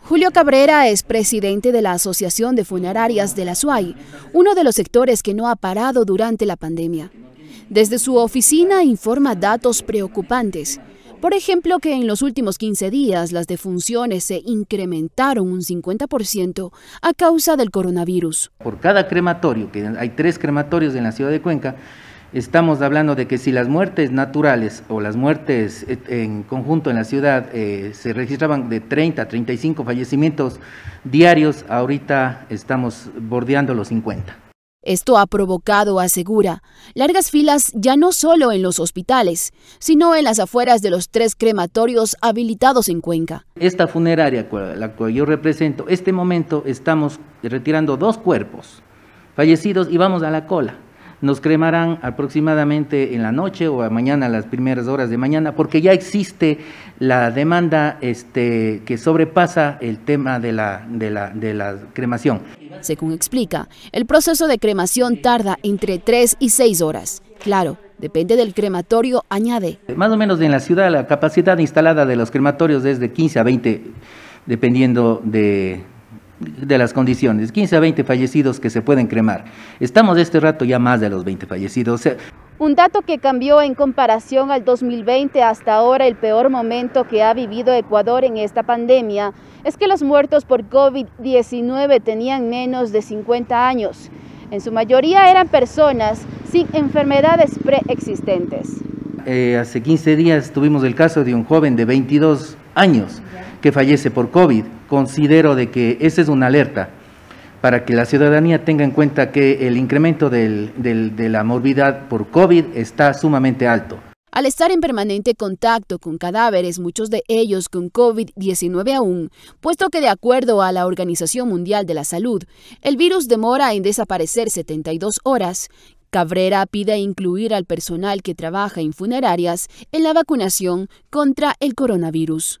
Julio Cabrera es presidente de la Asociación de Funerarias de la SUAY uno de los sectores que no ha parado durante la pandemia. Desde su oficina informa datos preocupantes. Por ejemplo, que en los últimos 15 días las defunciones se incrementaron un 50% a causa del coronavirus. Por cada crematorio, que hay tres crematorios en la ciudad de Cuenca, Estamos hablando de que si las muertes naturales o las muertes eh, en conjunto en la ciudad eh, se registraban de 30 a 35 fallecimientos diarios, ahorita estamos bordeando los 50. Esto ha provocado, asegura, largas filas ya no solo en los hospitales, sino en las afueras de los tres crematorios habilitados en Cuenca. Esta funeraria, la cual yo represento, este momento estamos retirando dos cuerpos fallecidos y vamos a la cola nos cremarán aproximadamente en la noche o a mañana, las primeras horas de mañana, porque ya existe la demanda este, que sobrepasa el tema de la, la, de la cremación. Según explica, el proceso de cremación tarda entre 3 y 6 horas. Claro, Depende del crematorio, añade. Más o menos en la ciudad la capacidad instalada de los crematorios es de 15 a 20, dependiendo de, de las condiciones, 15 a 20 fallecidos que se pueden cremar. Estamos de este rato ya más de los 20 fallecidos. Un dato que cambió en comparación al 2020 hasta ahora el peor momento que ha vivido Ecuador en esta pandemia es que los muertos por COVID-19 tenían menos de 50 años. En su mayoría eran personas sin enfermedades preexistentes. Eh, hace 15 días tuvimos el caso de un joven de 22 años que fallece por COVID considero de que esa es una alerta para que la ciudadanía tenga en cuenta que el incremento de la morbidad por COVID está sumamente alto. Al estar en permanente contacto con cadáveres, muchos de ellos con COVID-19 aún, puesto que de acuerdo a la Organización Mundial de la Salud, el virus demora en desaparecer 72 horas, Cabrera pide incluir al personal que trabaja en funerarias en la vacunación contra el coronavirus.